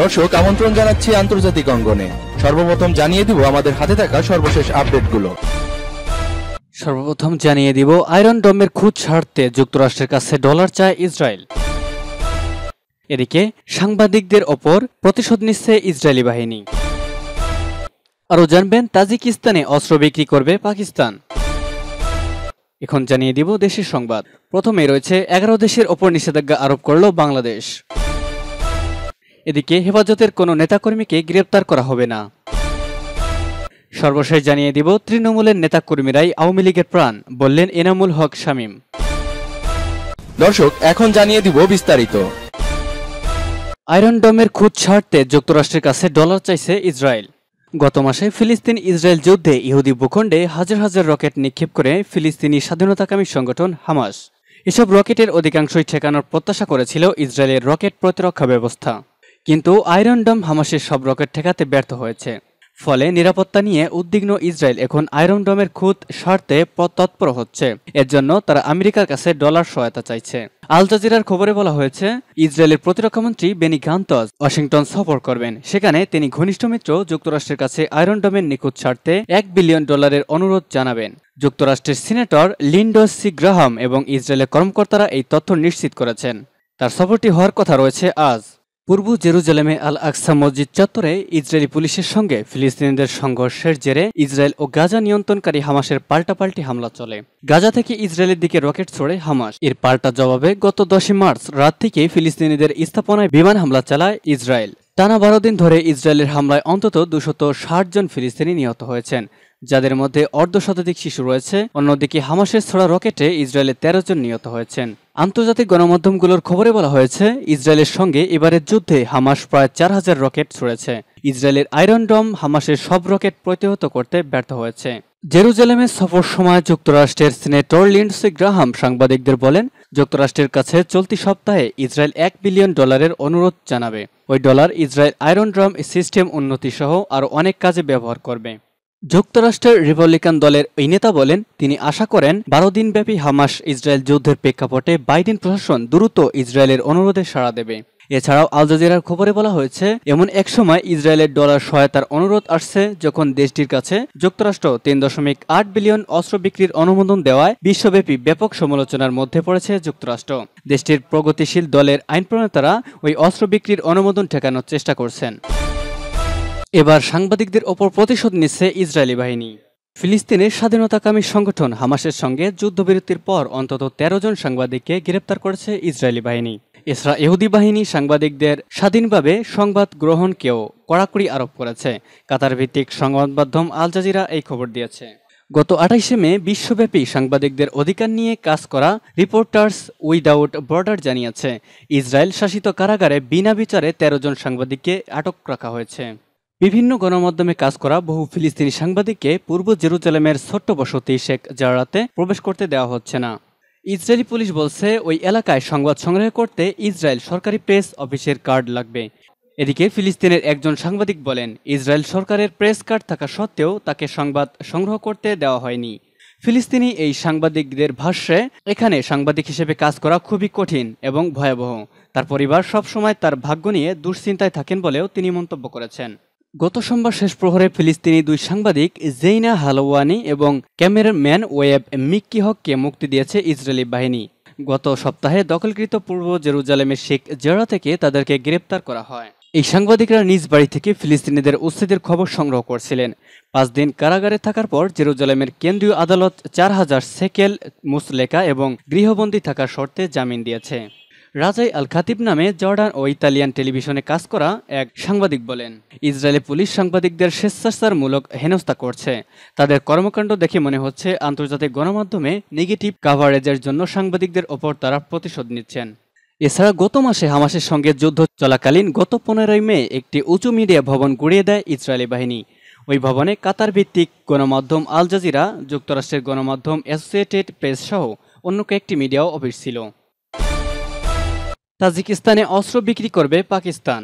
দর্শক আমন্ত্রণ জানাচ্ছি আন্তর্জাতিক অঙ্গনে সর্বপ্রথম জানিয়ে দিব আমাদের হাতে থাকা সর্বশেষ আপডেটগুলো সর্বপ্রথম জানিয়ে দিব আয়রন ডোমের খুঁজ ছাড়তে যুক্তরাষ্ট্রের কাছে ডলার চায় ইসরায়েল এদিকে সাংবাদিকদের ওপর প্রতিশোধ নিচ্ছে ইসরায়েলি বাহিনী আরও জানবেন তাজিকিস্তানে অস্ত্র বিক্রি করবে পাকিস্তান এখন জানিয়ে দিব দেশের সংবাদ প্রথমে রয়েছে এগারো দেশের ওপর নিষেধাজ্ঞা আরোপ করল বাংলাদেশ এদিকে হেফাজতের কোনো নেতাকর্মীকে গ্রেপ্তার করা হবে না সর্বশেষ জানিয়ে দিব তৃণমূলের নেতাকর্মীরাই আওয়ামী লীগের প্রাণ বললেন এনামুল হক শামীম দর্শক এখন জানিয়ে দিব বিস্তারিত আয়রন ডোমের খুদ ছাড়তে যুক্তরাষ্ট্রের কাছে ডলার চাইছে ইসরায়েল গত মাসে ফিলিস্তিন ইসরায়েল যুদ্ধে ইহুদি ভূখণ্ডে হাজার হাজার রকেট নিক্ষেপ করে ফিলিস্তিনি স্বাধীনতাকামী সংগঠন হামাস এসব রকেটের অধিকাংশই ঠেকানোর প্রত্যাশা করেছিল ইসরায়েলের রকেট প্রতিরক্ষা ব্যবস্থা কিন্তু আয়রন ডম হামাসের সব রকেট ঠেকাতে ব্যর্থ হয়েছে ফলে নিরাপত্তা নিয়ে উদ্বিগ্ন ইসরায়েল এখন আয়রন ডোমের খুঁত সারতে তৎপর হচ্ছে এর জন্য তারা আমেরিকার কাছে ডলার সহায়তা চাইছে আল জাজিরার খবরে বলা হয়েছে ইসরায়েলের প্রতিরক্ষা মন্ত্রী বেনি গান্তজ ওয়াশিংটন সফর করবেন সেখানে তিনি ঘনিষ্ঠ মিত্র যুক্তরাষ্ট্রের কাছে আয়রন ডোমের নিখুঁত ছাড়তে এক বিলিয়ন ডলারের অনুরোধ জানাবেন যুক্তরাষ্ট্রের সিনেটর লিন্ডো সি গ্রাহাম এবং ইসরায়েলের কর্মকর্তারা এই তথ্য নিশ্চিত করেছেন তার সফরটি হওয়ার কথা রয়েছে আজ পূর্ব জেরুজালেমে আল আকসা মসজিদ চত্বরে ইসরায়েলি পুলিশের সঙ্গে ফিলিস্তিনিদের সংঘর্ষের জেরে ইসরায়েল ও গাজা নিয়ন্ত্রণকারী হামাসের পাল্টাপাল্টি হামলা চলে গাজা থেকে ইসরায়েলের দিকে রকেট ছোড়ে হামাস এর পাল্টা জবাবে গত দশই মার্চ রাত থেকে ফিলিস্তিনিদের স্থাপনায় বিমান হামলা চালায় ইসরায়েল টানা বারো দিন ধরে ইসরায়েলের হামলায় অন্তত দুশত ষাট জন ফিলিস্তিনি নিহত হয়েছেন যাদের মধ্যে অর্ধ শতাধিক শিশু রয়েছে অন্যদিকে হামাসের ছড়া রকেটে ইসরায়েলের তেরো জন নিহত হয়েছেন আন্তর্জাতিক গণমাধ্যমগুলোর খবরে বলা হয়েছে ইসরায়েলের সঙ্গে এবারের যুদ্ধে হামাস প্রায় চার হাজার রকেট ছুড়েছে ইসরায়েলের আয়রন ডম হামাসের সব রকেট প্রতিহত করতে ব্যর্থ হয়েছে জেরুজালেমে সফর সময় যুক্তরাষ্ট্রের সিনেটর লিন্ডসি গ্রাহাম সাংবাদিকদের বলেন যুক্তরাষ্ট্রের কাছে চলতি সপ্তাহে ইসরায়েল এক বিলিয়ন ডলারের অনুরোধ জানাবে ওই dollar Israel Iron Dome system উন্নতি সহ আরও অনেক কাজে ব্যবহার করবে যুক্তরাষ্ট্রের রিপাবলিকান দলের এই নেতা বলেন তিনি আশা করেন বারো দিনব্যাপী হামাস ইসরায়েল যুদ্ধের প্রেক্ষাপটে বাইডেন প্রশাসন দ্রুত ইসরায়েলের অনুরোধে সাড়া দেবে এছাড়াও আল জাজিরার খবরে বলা হয়েছে এমন এক সময় ইসরায়েলের ডলার সহায়তার অনুরোধ আসছে যখন দেশটির কাছে যুক্তরাষ্ট্র তিন দশমিক আট বিলিয়ন অস্ত্র বিক্রির অনুমোদন দেওয়ায় বিশ্বব্যাপী ব্যাপক সমালোচনার মধ্যে পড়েছে যুক্তরাষ্ট্র দেশটির প্রগতিশীল দলের আইন প্রণেতারা ওই অস্ত্র বিক্রির অনুমোদন ঠেকানোর চেষ্টা করছেন এবার সাংবাদিকদের ওপর প্রতিশোধ নিচ্ছে ইসরায়েলি বাহিনী ফিলিস্তিনের স্বাধীনতাকামী সংগঠন হামাসের সঙ্গে যুদ্ধবিরতির পর অন্তত ১৩ জন সাংবাদিককে গ্রেপ্তার করেছে ইসরায়েলি বাহিনী এছাড়া ইহুদি বাহিনী সাংবাদিকদের স্বাধীনভাবে সংবাদ গ্রহণকেও কড়াকড়ি আরোপ করেছে কাতার ভিত্তিক সংবাদ মাধ্যম আল জাজিরা এই খবর দিয়েছে গত আঠাইশে মে বিশ্বব্যাপী সাংবাদিকদের অধিকার নিয়ে কাজ করা রিপোর্টার্স উইদাউট বর্ডার জানিয়েছে ইসরায়েল শাসিত কারাগারে বিনা বিচারে ১৩ জন সাংবাদিককে আটক রাখা হয়েছে বিভিন্ন গণমাধ্যমে কাজ করা বহু ফিলিস্তিনি সাংবাদিককে পূর্ব জেরুজালেমের ছোট্ট বসতি শেখ জারাতে প্রবেশ করতে দেওয়া হচ্ছে না ইসরায়েলি পুলিশ বলছে ওই এলাকায় সংবাদ সংগ্রহ করতে ইসরায়েল সরকারি প্রেস অফিসের কার্ড লাগবে এদিকে ফিলিস্তিনের একজন সাংবাদিক বলেন ইসরায়েল সরকারের প্রেস কার্ড থাকা সত্ত্বেও তাকে সংবাদ সংগ্রহ করতে দেওয়া হয়নি ফিলিস্তিনি এই সাংবাদিকদের ভাষ্যে এখানে সাংবাদিক হিসেবে কাজ করা খুবই কঠিন এবং ভয়াবহ তার পরিবার সবসময় তার ভাগ্য নিয়ে দুশ্চিন্তায় থাকেন বলেও তিনি মন্তব্য করেছেন গত সোমবার শেষ প্রহরে ফিলিস্তিনি দুই সাংবাদিক জেইনা হালওয়ানি এবং ক্যামেরাম্যান ওয়েব মিক্কি হককে মুক্তি দিয়েছে ইসরায়েলি বাহিনী গত সপ্তাহে দখলকৃত পূর্ব জেরুজালেমের শেখ জেরা থেকে তাদেরকে গ্রেপ্তার করা হয় এই সাংবাদিকরা নিজ বাড়ি থেকে ফিলিস্তিনিদের উচ্ছেদের খবর সংগ্রহ করছিলেন পাঁচ দিন কারাগারে থাকার পর জেরুজালেমের কেন্দ্রীয় আদালত চার হাজার সেকেল মুসলেকা এবং গৃহবন্দী থাকার শর্তে জামিন দিয়েছে রাজাই আল খাতিব নামে জর্ডান ও ইতালিয়ান টেলিভিশনে কাজ করা এক সাংবাদিক বলেন ইসরায়েলি পুলিশ সাংবাদিকদের স্বেচ্ছাচারমূলক হেনস্থা করছে তাদের কর্মকাণ্ড দেখে মনে হচ্ছে আন্তর্জাতিক গণমাধ্যমে নেগেটিভ কাভারেজের জন্য সাংবাদিকদের ওপর তারা প্রতিশোধ নিচ্ছেন এছাড়া গত মাসে হামাসের সঙ্গে যুদ্ধ চলাকালীন গত পনেরোই মে একটি উঁচু মিডিয়া ভবন গুড়িয়ে দেয় ইসরায়েলি বাহিনী ওই ভবনে কাতার ভিত্তিক গণমাধ্যম আল জাজিরা যুক্তরাষ্ট্রের গণমাধ্যম অ্যাসোসিয়েটেড প্রেস সহ অন্য কয়েকটি মিডিয়াও অফিস ছিল তাজিকিস্তানে অস্ত্র বিক্রি করবে পাকিস্তান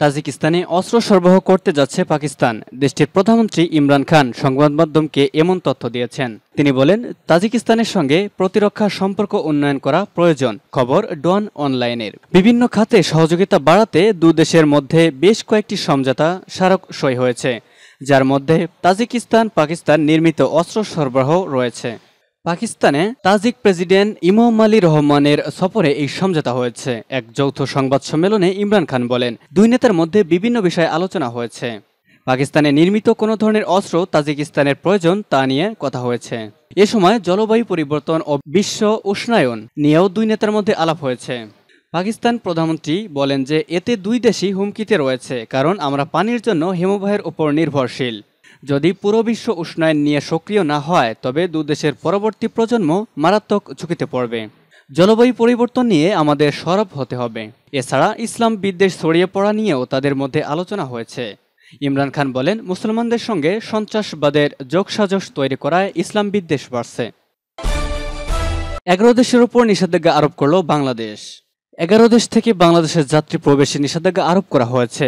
তাজিকিস্তানে অস্ত্র সরবরাহ করতে যাচ্ছে পাকিস্তান দেশটির প্রধানমন্ত্রী ইমরান খান সংবাদ মাধ্যমকে এমন তথ্য দিয়েছেন তিনি বলেন তাজিকিস্তানের সঙ্গে প্রতিরক্ষা সম্পর্ক উন্নয়ন করা প্রয়োজন খবর ডন অনলাইনের বিভিন্ন খাতে সহযোগিতা বাড়াতে দেশের মধ্যে বেশ কয়েকটি সমঝোতা স্মারক সই হয়েছে যার মধ্যে তাজিকিস্তান পাকিস্তান নির্মিত অস্ত্র সরবরাহ রয়েছে পাকিস্তানে তাজিক প্রেসিডেন্ট ইমাম আলী রহমানের সফরে এই সমঝোতা হয়েছে এক যৌথ সংবাদ সম্মেলনে ইমরান খান বলেন দুই নেতার মধ্যে বিভিন্ন বিষয়ে আলোচনা হয়েছে পাকিস্তানে নির্মিত কোনো ধরনের অস্ত্র তাজিকিস্তানের প্রয়োজন তা নিয়ে কথা হয়েছে এ সময় জলবায়ু পরিবর্তন ও বিশ্ব উষ্ণায়ন নিয়েও দুই নেতার মধ্যে আলাপ হয়েছে পাকিস্তান প্রধানমন্ত্রী বলেন যে এতে দুই দেশই হুমকিতে রয়েছে কারণ আমরা পানির জন্য হিমবাহের উপর নির্ভরশীল যদি পুরো বিশ্ব উষ্ণায়ন নিয়ে সক্রিয় না হয় তবে দেশের পরবর্তী প্রজন্ম মারাত্মক ঝুঁকিতে পড়বে জলবায়ু পরিবর্তন নিয়ে আমাদের সরব হতে হবে এছাড়া ইসলাম বিদ্বেষ ছড়িয়ে পড়া নিয়েও তাদের মধ্যে আলোচনা হয়েছে ইমরান খান বলেন মুসলমানদের সঙ্গে সন্ত্রাসবাদের যোগসাজস তৈরি করায় ইসলাম বিদ্বেষ বাড়ছে এগারো দেশের উপর নিষেধাজ্ঞা আরোপ করল বাংলাদেশ এগারো দেশ থেকে বাংলাদেশের যাত্রী প্রবেশে নিষেধাজ্ঞা আরোপ করা হয়েছে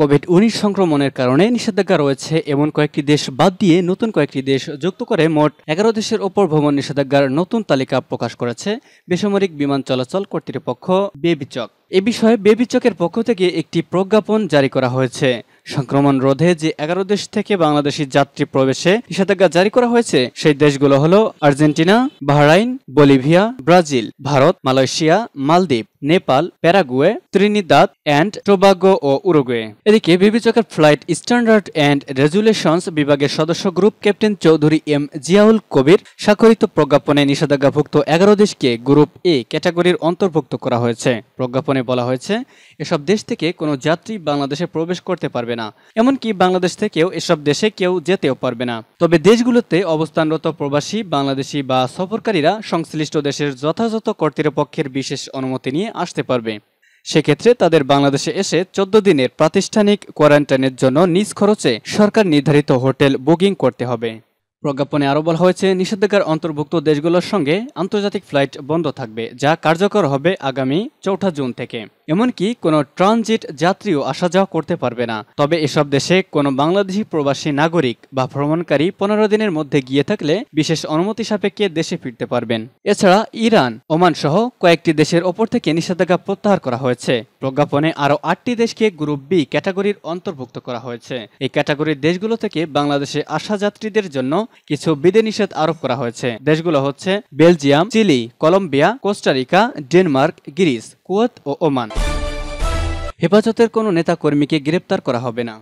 কোভিড উনিশ সংক্রমণের কারণে নিষেধাজ্ঞা রয়েছে এমন কয়েকটি দেশ বাদ দিয়ে নতুন কয়েকটি দেশ যুক্ত করে মোট এগারো দেশের ওপর ভ্রমণ নিষেধাজ্ঞার নতুন তালিকা প্রকাশ করেছে বেসামরিক বিমান চলাচল কর্তৃপক্ষ বেবিচক এ বিষয়ে বেবিচকের পক্ষ থেকে একটি প্রজ্ঞাপন জারি করা হয়েছে সংক্রমণ রোধে যে এগারো দেশ থেকে বাংলাদেশি যাত্রী প্রবেশে নিষেধাজ্ঞা জারি করা হয়েছে সেই দেশগুলো হলো Argentina Bahrain Bolivia Brazil Bharat Malaysia Maldives Nepal Paraguay Trinidad and Tobago ও উরুগুয়ে এদিকে বিবেচকের ফ্লাইট স্ট্যান্ডার্ড অ্যান্ড রেজুলেশনস বিভাগের সদস্য group captain Chowdhury M Ziaul Kabir স্বাক্ষরিত প্রজ্ঞাপনে নিষেধাজ্ঞাভুক্ত এগারো দেশকে গ্রুপ এ ক্যাটাগরির অন্তর্ভুক্ত করা হয়েছে প্রজ্ঞাপনে বলা হয়েছে এসব দেশ থেকে কোনো যাত্রী বাংলাদেশে প্রবেশ করতে পারবে পারবে না এমনকি বাংলাদেশ থেকেও এসব দেশে কেউ যেতেও পারবে না তবে দেশগুলোতে অবস্থানরত প্রবাসী বাংলাদেশি বা সফরকারীরা সংশ্লিষ্ট দেশের যথাযথ কর্তৃপক্ষের বিশেষ অনুমতি নিয়ে আসতে পারবে সেক্ষেত্রে তাদের বাংলাদেশে এসে চোদ্দ দিনের প্রাতিষ্ঠানিক কোয়ারেন্টাইনের জন্য নিজ খরচে সরকার নির্ধারিত হোটেল বুকিং করতে হবে প্রজ্ঞাপনে আরও বলা হয়েছে নিষেধাজ্ঞার অন্তর্ভুক্ত দেশগুলোর সঙ্গে আন্তর্জাতিক ফ্লাইট বন্ধ থাকবে যা কার্যকর হবে আগামী চৌঠা জুন থেকে এমনকি কোনো ট্রানজিট যাত্রীও আসা যাওয়া করতে পারবে না তবে এসব দেশে কোনো বাংলাদেশি প্রবাসী নাগরিক বা ভ্রমণকারী পনেরো দিনের মধ্যে গিয়ে থাকলে বিশেষ অনুমতি সাপেক্ষে দেশে ফিরতে পারবেন এছাড়া ইরান ওমান সহ কয়েকটি দেশের ওপর থেকে নিষেধাজ্ঞা প্রত্যাহার করা হয়েছে প্রজ্ঞাপনে আরও আটটি দেশকে গ্রুপ বি ক্যাটাগরির অন্তর্ভুক্ত করা হয়েছে এই ক্যাটাগরির দেশগুলো থেকে বাংলাদেশে আসা যাত্রীদের জন্য কিছু নিষেধ আরোপ করা হয়েছে দেশগুলো হচ্ছে Belgium Chile Colombia Costa Rica Denmark Greece Kuwait ও ওমান হেফাজতের কোনো নেতাকর্মীকে গ্রেপ্তার করা হবে না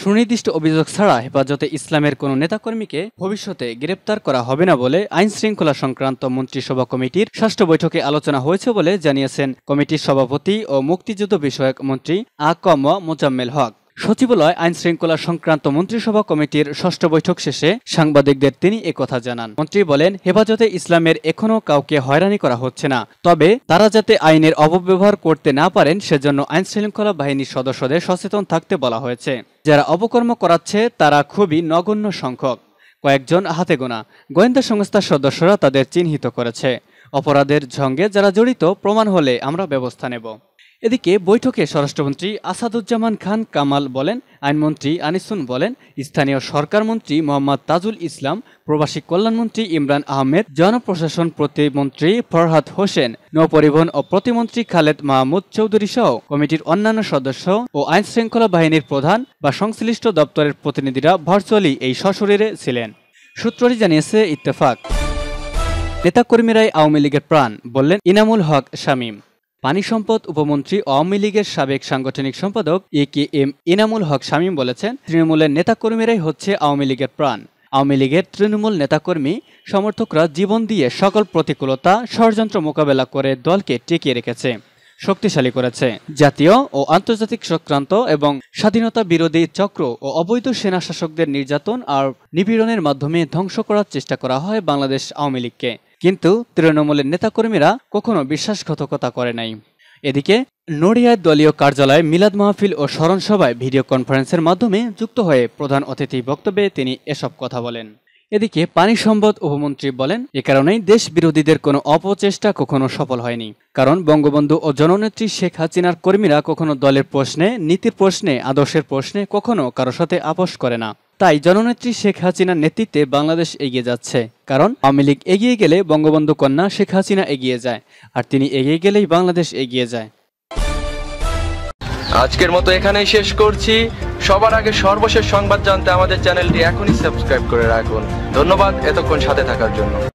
সুনির্দিষ্ট অভিযোগ ছাড়া হেফাজতে ইসলামের কোনো নেতাকর্মীকে ভবিষ্যতে গ্রেপ্তার করা হবে না বলে আইন শৃঙ্খলা সংক্রান্ত মন্ত্রিসভা কমিটির ষষ্ঠ বৈঠকে আলোচনা হয়েছে বলে জানিয়েছেন কমিটির সভাপতি ও মুক্তিযুদ্ধ বিষয়ক মন্ত্রী আ ক মোজাম্মেল হক সচিবালয় আইন শৃঙ্খলা সংক্রান্ত মন্ত্রিসভা কমিটির ষষ্ঠ বৈঠক শেষে সাংবাদিকদের তিনি একথা জানান মন্ত্রী বলেন হেফাজতে ইসলামের এখনও কাউকে হয়রানি করা হচ্ছে না তবে তারা যাতে আইনের অপব্যবহার করতে না পারেন সেজন্য আইন শৃঙ্খলা বাহিনীর সদস্যদের সচেতন থাকতে বলা হয়েছে যারা অপকর্ম করাচ্ছে তারা খুবই নগণ্য সংখ্যক কয়েকজন হাতে গোনা গোয়েন্দা সংস্থার সদস্যরা তাদের চিহ্নিত করেছে অপরাধের সঙ্গে যারা জড়িত প্রমাণ হলে আমরা ব্যবস্থা নেব এদিকে বৈঠকে স্বরাষ্ট্রমন্ত্রী আসাদুজ্জামান খান কামাল বলেন আইনমন্ত্রী আনিসুন বলেন স্থানীয় সরকারমন্ত্রী মোহাম্মদ তাজুল ইসলাম প্রবাসী কল্যাণমন্ত্রী ইমরান আহমেদ জনপ্রশাসন প্রতিমন্ত্রী ফরহাদ হোসেন নৌপরিবহন ও প্রতিমন্ত্রী খালেদ মাহমুদ চৌধুরী সহ কমিটির অন্যান্য সদস্য ও আইন শৃঙ্খলা বাহিনীর প্রধান বা সংশ্লিষ্ট দপ্তরের প্রতিনিধিরা ভার্চুয়ালি এই সশরীরে ছিলেন সূত্রটি জানিয়েছে ইত্তেফাক নেতাকর্মীরাই আওয়ামী লীগের প্রাণ বললেন ইনামুল হক শামীম পানি সম্পদ উপমন্ত্রী আওয়ামী লীগের সাবেক সাংগঠনিক সম্পাদক A K M Inamul Haque Shamim বলেছেন তৃণমূলের নেতাকর্মীরাই হচ্ছে আওয়ামী লীগের প্রাণ আওয়ামী লীগের তৃণমূল নেতাকর্মী সমর্থকরা জীবন দিয়ে সকল প্রতিকূলতা ষড়যন্ত্র মোকাবেলা করে দলকে টিকিয়ে রেখেছে শক্তিশালী করেছে জাতীয় ও আন্তর্জাতিক সক্রান্ত এবং স্বাধীনতা বিরোধী চক্র ও অবৈধ সেনা শাসকদের নির্যাতন আর নিপীড়নের মাধ্যমে ধ্বংস করার চেষ্টা করা হয় বাংলাদেশ আওয়ামী লীগকে কিন্তু তৃণমূলের নেতাকর্মীরা কখনো বিশ্বাসঘাতকতা করে নাই এদিকে নড়িয়ায় দলীয় কার্যালয়ে মিলাদ মাহফিল ও স্মরণসভায় ভিডিও কনফারেন্সের মাধ্যমে যুক্ত হয়ে প্রধান অতিথি বক্তব্যে তিনি এসব কথা বলেন এদিকে পানি সম্পদ উপমন্ত্রী বলেন এ কারণেই দেশ বিরোধীদের কোনো অপচেষ্টা কখনো সফল হয়নি কারণ বঙ্গবন্ধু ও জননেত্রী শেখ হাসিনার কর্মীরা কখনো দলের প্রশ্নে নীতির প্রশ্নে আদর্শের প্রশ্নে কখনো কারো সাথে আপোষ করে না তাই জননেত্রী শেখ হাসিনার নেতৃত্বে বাংলাদেশ এগিয়ে যাচ্ছে কারণ আওয়ামী লীগ এগিয়ে গেলে বঙ্গবন্ধু কন্যা শেখ হাসিনা এগিয়ে যায় আর তিনি এগিয়ে গেলেই বাংলাদেশ এগিয়ে যায় আজকের মতো এখানেই শেষ করছি সবার আগে সর্বশেষ সংবাদ জানতে আমাদের চ্যানেলটি এখনই সাবস্ক্রাইব করে রাখুন ধন্যবাদ এতক্ষণ সাথে থাকার জন্য